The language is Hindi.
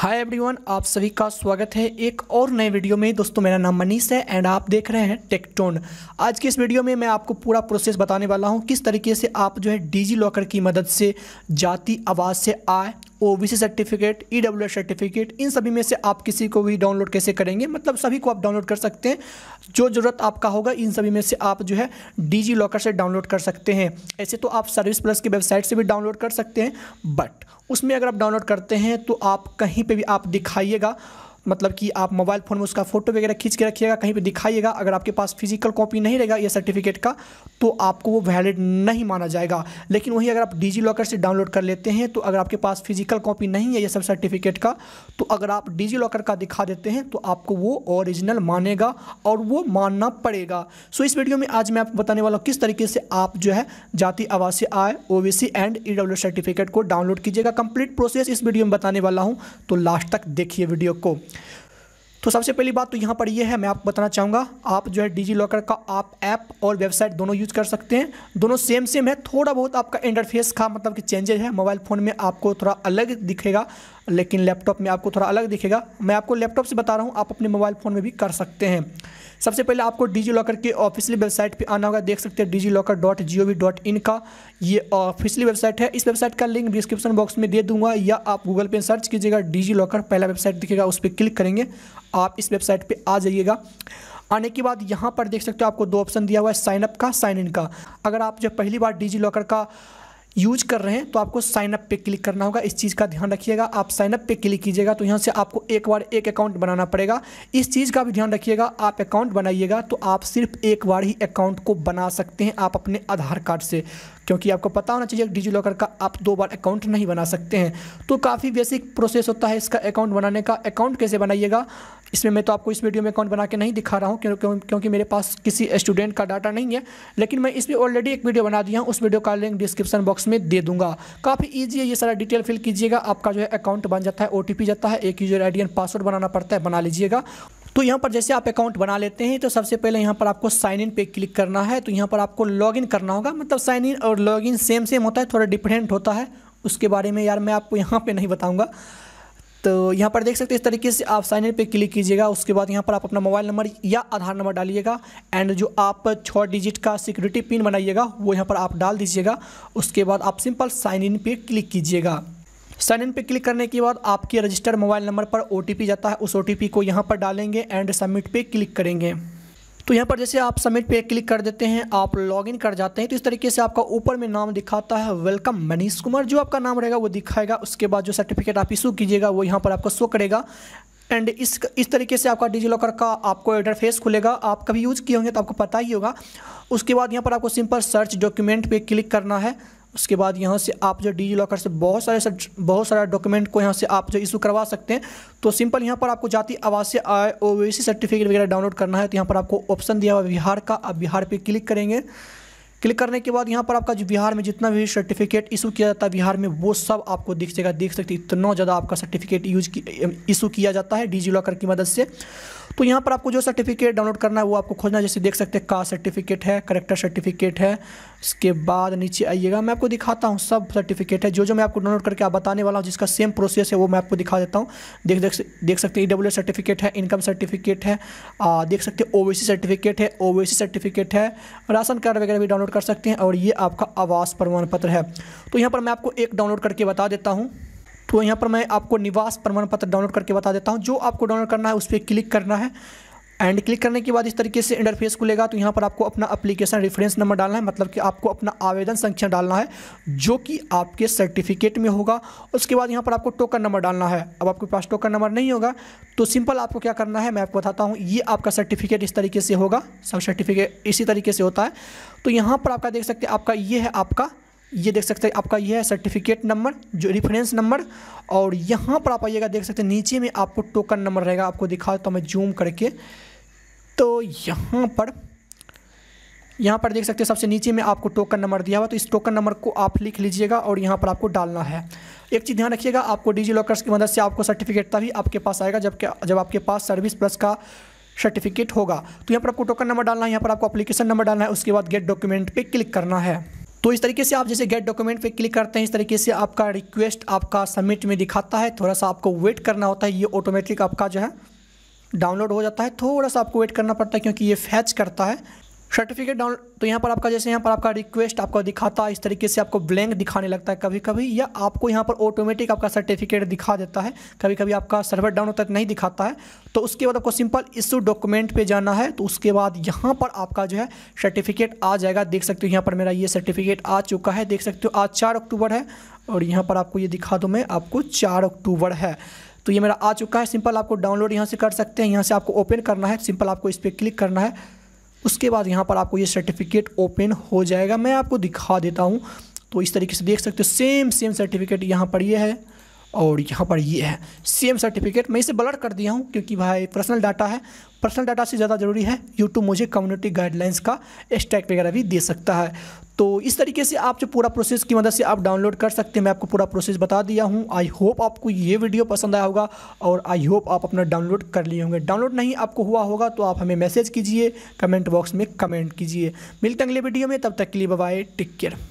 हाय एवरीवन आप सभी का स्वागत है एक और नए वीडियो में दोस्तों मेरा नाम मनीष है एंड आप देख रहे हैं टेक्टोन आज की इस वीडियो में मैं आपको पूरा प्रोसेस बताने वाला हूं किस तरीके से आप जो है डिजी लॉकर की मदद से जाति आवाज़ से आय O B C certificate E W S certificate इन सभी में से आप किसी को भी डाउनलोड कैसे करेंगे मतलब सभी को आप डाउनलोड कर सकते हैं जो ज़रूरत आपका होगा इन सभी में से आप जो है डिजी लॉकर से डाउनलोड कर सकते हैं ऐसे तो आप सर्विस प्लस की वेबसाइट से भी डाउनलोड कर सकते हैं बट उसमें अगर आप डाउनलोड करते हैं तो आप कहीं पर भी आप दिखाइएगा मतलब कि आप मोबाइल फ़ोन में उसका फोटो वगैरह खींच के रखिएगा कहीं पर दिखाइएगा अगर आपके पास फिजिकल कॉपी नहीं रहेगा यह सर्टिफिकेट का तो आपको वो वैलिड नहीं माना जाएगा लेकिन वहीं अगर आप डिजी लॉकर से डाउनलोड कर लेते हैं तो अगर आपके पास फिजिकल कॉपी नहीं है यह सब सर्टिफिकेट का तो अगर आप डिजी लॉकर का दिखा देते हैं तो आपको वो ओरिजिनल मानेगा और वो मानना पड़ेगा सो इस वीडियो में आज मैं आपको बताने वाला हूँ किस तरीके से आप जो है जाति आवासीय आय ओ एंड ई सर्टिफिकेट को डाउनलोड कीजिएगा कंप्लीट प्रोसेस इस वीडियो में बताने वाला हूँ तो लास्ट तक देखिए वीडियो को तो सबसे पहली बात तो यहाँ पर ये है मैं आपको बताना चाहूँगा आप जो है डिजी लॉकर का आप ऐप और वेबसाइट दोनों यूज़ कर सकते हैं दोनों सेम सेम है थोड़ा बहुत आपका इंटरफेस का मतलब कि चेंजेज है मोबाइल फ़ोन में आपको थोड़ा अलग दिखेगा लेकिन लैपटॉप में आपको थोड़ा अलग दिखेगा मैं आपको लैपटॉप से बता रहा हूँ आप अपने मोबाइल फ़ोन में भी कर सकते हैं सबसे पहले आपको डिजी लॉकर के ऑफिशियल वेबसाइट पे आना होगा देख सकते हैं DigiLocker dot G O V dot in का ये ऑफिशियल वेबसाइट है इस वेबसाइट का लिंक डिस्क्रिप्शन बॉक्स में दे दूंगा या आप गूगल पे सर्च कीजिएगा डिजी लॉकर पहला वेबसाइट दिखेगा उस पर क्लिक करेंगे आप इस वेबसाइट पर आ जाइएगा आने के बाद यहाँ पर देख सकते हो आपको दो ऑप्शन दिया हुआ है साइनअप का साइन इन का अगर आप जब पहली बार डिजी लॉकर का यूज कर रहे हैं तो आपको साइन अप पे क्लिक करना होगा इस चीज़ का ध्यान रखिएगा आप साइन अप पे क्लिक कीजिएगा तो यहाँ से आपको एक बार एक अकाउंट बनाना पड़ेगा इस चीज़ का भी ध्यान रखिएगा आप अकाउंट बनाइएगा तो आप सिर्फ एक बार ही अकाउंट को बना सकते हैं आप अपने आधार कार्ड से क्योंकि आपको पता होना चाहिए डिजी लॉकर का आप दो बार अकाउंट नहीं बना सकते हैं तो काफ़ी बेसिक प्रोसेस होता है इसका अकाउंट बनाने का अकाउंट कैसे बनाइएगा इसमें मैं तो आपको इस वीडियो में अकाउंट बना के नहीं दिखा रहा हूँ क्यों, क्यों, क्योंकि मेरे पास किसी स्टूडेंट का डाटा नहीं है लेकिन मैं इसमें ऑलरेडी एक वीडियो बना दिया हूँ उस वीडियो का लिंक डिस्क्रिप्शन बॉक्स में दे दूंगा काफ़ी ईजी है ये सारा डिटेल फिल कीजिएगा आपका जो है अकाउंट बन जाता है ओ जाता है एक यूजर आई एंड पासवर्ड बनाना पड़ता है बना लीजिएगा तो यहाँ पर जैसे आप अकाउंट बना लेते हैं तो सबसे पहले यहाँ पर आपको साइन इन पे क्लिक करना है तो यहाँ पर आपको लॉगिन करना होगा मतलब साइन इन और लॉगिन सेम सेम होता है थोड़ा डिफरेंट होता है उसके बारे में यार मैं आपको यहाँ पे नहीं बताऊँगा तो यहाँ पर देख सकते हैं इस तरीके से आप साइन इन पे क्लिक कीजिएगा उसके बाद यहाँ पर आप अपना मोबाइल नंबर या आधार नंबर डालिएगा एंड जो आप छः डिजिट का सिक्योरिटी पिन बनाइएगा वो यहाँ पर आप डाल दीजिएगा उसके बाद आप सिंपल साइन इन पे क्लिक कीजिएगा साइन इन पे क्लिक करने के बाद आपके रजिस्टर्ड मोबाइल नंबर पर ओ जाता है उस ओ को यहाँ पर डालेंगे एंड सबमिट पे क्लिक करेंगे तो यहाँ पर जैसे आप सबमिट पे क्लिक कर देते हैं आप लॉगिन कर जाते हैं तो इस तरीके से आपका ऊपर में नाम दिखाता है वेलकम मनीष कुमार जो आपका नाम रहेगा वो दिखाएगा उसके बाद जो सर्टिफिकेट आप इशू कीजिएगा वो यहाँ पर आपको शो करेगा एंड इस इस तरीके से आपका डिजी लॉकर का आपको इंटरफेस खुलेगा आप कभी यूज़ किए होंगे तो आपको पता ही होगा उसके बाद यहाँ पर आपको सिंपल सर्च डॉक्यूमेंट पे क्लिक करना है उसके बाद यहाँ से आप जो डिजी लॉकर से बहुत सारे बहुत सारा डॉक्यूमेंट को यहाँ से आप जो इशू करवा सकते हैं तो सिंपल यहाँ पर आपको जाति आवासीय आय ओ सर्टिफिकेट वगैरह डाउनलोड करना है तो यहाँ पर आपको ऑप्शन दिया हुआ बिहार का आप बिहार पर क्लिक करेंगे क्लिक करने के बाद यहाँ पर आपका जो बिहार में जितना भी सर्टिफिकेट इशू किया जाता है बिहार में वो सब आपको दिख जाएगा देख सकते इतना ज़्यादा आपका सर्टिफिकेट यूज की इशू किया जाता है डिजी लॉकर की मदद से तो यहाँ पर आपको जो सर्टिफिकेट डाउनलोड करना है वो आपको खोजना जैसे देख सकते हैं कास्ट सर्टिफिकेट है करेक्टर सर्टिफिकेट है इसके बाद नीचे आइएगा मैं आपको दिखाता हूँ सब सर्टिफिकेट है जो जो मैं आपको डाउनलोड करके आप बताने वाला हूँ जिसका सेम प्रोसेस है वो मैं आपको दिखा देता हूँ देख देख देख सकते हैं ई डब्ल्यू सर्टिफिकेट है इनकम सर्टिफिकेट है आ, देख सकते हैं ओबीसी सर्टिफिकेट है ओबीसी सर्टिफिकेट है राशन कार्ड वगैरह भी डाउनलोड कर सकते हैं और ये आपका आवास प्रमाण पत्र है तो यहाँ पर मैं आपको एक डाउनलोड करके बता देता हूँ तो यहाँ पर मैं आपको निवास प्रमाण पत्र डाउनलोड करके बता देता हूँ जो आपको डाउनलोड करना है उस पर क्लिक करना है एंड क्लिक करने के बाद इस तरीके से इंटरफेस खुलेगा तो यहाँ पर आपको अपना अप्लीकेशन रेफरेंस नंबर डालना है मतलब कि आपको अपना आवेदन संख्या डालना है जो कि आपके सर्टिफिकेट में होगा उसके बाद यहाँ पर आपको टोकन नंबर डालना है अब आपके पास टोकन नंबर नहीं होगा तो सिंपल आपको क्या करना है मैं आपको बताता हूँ ये आपका सर्टिफिकेट इस तरीके से होगा सब सर्टिफिकेट इसी तरीके से होता है तो यहाँ पर आपका देख सकते हैं आपका ये है आपका ये देख सकते हैं आपका ये है सर्टिफिकेट नंबर जो रेफरेंस नंबर और यहाँ पर आप आइएगा देख सकते हैं नीचे में आपको टोकन नंबर रहेगा आपको दिखा तो हूँ मैं जूम करके तो यहाँ पर यहाँ पर देख सकते हैं सबसे नीचे में आपको टोकन नंबर दिया हुआ तो इस टोकन नंबर को आप लिख लीजिएगा और यहाँ पर आपको डालना है एक चीज़ ध्यान रखिएगा आपको डिजी लॉकर्स की मदद से आपको सर्टिफिकेट तभी आपके पास आएगा जब जब आपके पास सर्विस प्लस का सर्टिफिकेट होगा तो यहाँ पर आपको टोकन नंबर डालना है यहाँ पर आपको अपलीकेशन नंबर डालना है उसके बाद गेट डॉक्यूमेंट पर क्लिक करना है तो इस तरीके से आप जैसे गेट डॉक्यूमेंट पे क्लिक करते हैं इस तरीके से आपका रिक्वेस्ट आपका सबमिट में दिखाता है थोड़ा सा आपको वेट करना होता है ये ऑटोमेटिक आपका जो है डाउनलोड हो जाता है थोड़ा सा आपको वेट करना पड़ता है क्योंकि ये फैच करता है सर्टिफिकेट डाउन तो यहाँ पर आपका जैसे यहाँ पर आपका रिक्वेस्ट आपको दिखाता है इस तरीके से आपको ब्लैंक दिखाने लगता है कभी कभी या आपको यहाँ पर ऑटोमेटिक आपका सर्टिफिकेट दिखा देता है कभी कभी आपका सर्वर डाउन होता है नहीं दिखाता है तो उसके बाद आपको सिंपल इशू डॉक्यूमेंट पे जाना है तो उसके बाद यहाँ पर आपका जो है सर्टिफिकेट आ जाएगा देख सकते हो यहाँ पर मेरा ये सर्टिफिकेट आ चुका है देख सकते हो आज चार अक्टूबर है और यहाँ पर आपको ये दिखा दूँ मैं आपको चार अक्टूबर है तो ये मेरा आ चुका है सिंपल आपको डाउनलोड यहाँ से कर सकते हैं यहाँ से आपको ओपन करना है सिंपल आपको इस पर क्लिक करना है उसके बाद यहाँ पर आपको ये सर्टिफिकेट ओपन हो जाएगा मैं आपको दिखा देता हूँ तो इस तरीके से देख सकते हो सेम सेम सर्टिफिकेट यहाँ पर ये है और यहाँ पर ये है सेम सर्टिफिकेट मैं इसे ब्लड कर दिया हूँ क्योंकि भाई पर्सनल डाटा है पर्सनल डाटा से ज़्यादा ज़रूरी है यूट्यूब मुझे कम्युनिटी गाइडलाइंस का स्टैक वगैरह भी दे सकता है तो इस तरीके से आप जो पूरा प्रोसेस की मदद से आप डाउनलोड कर सकते हैं मैं आपको पूरा प्रोसेस बता दिया हूँ आई होप आपको ये वीडियो पसंद आया होगा और आई होप आप अपना डाउनलोड कर लिए होंगे डाउनलोड नहीं आपको हुआ होगा तो आप हमें मैसेज कीजिए कमेंट बॉक्स में कमेंट कीजिए मिलते अगले वीडियो में तब तक के लिए बाय टेक केयर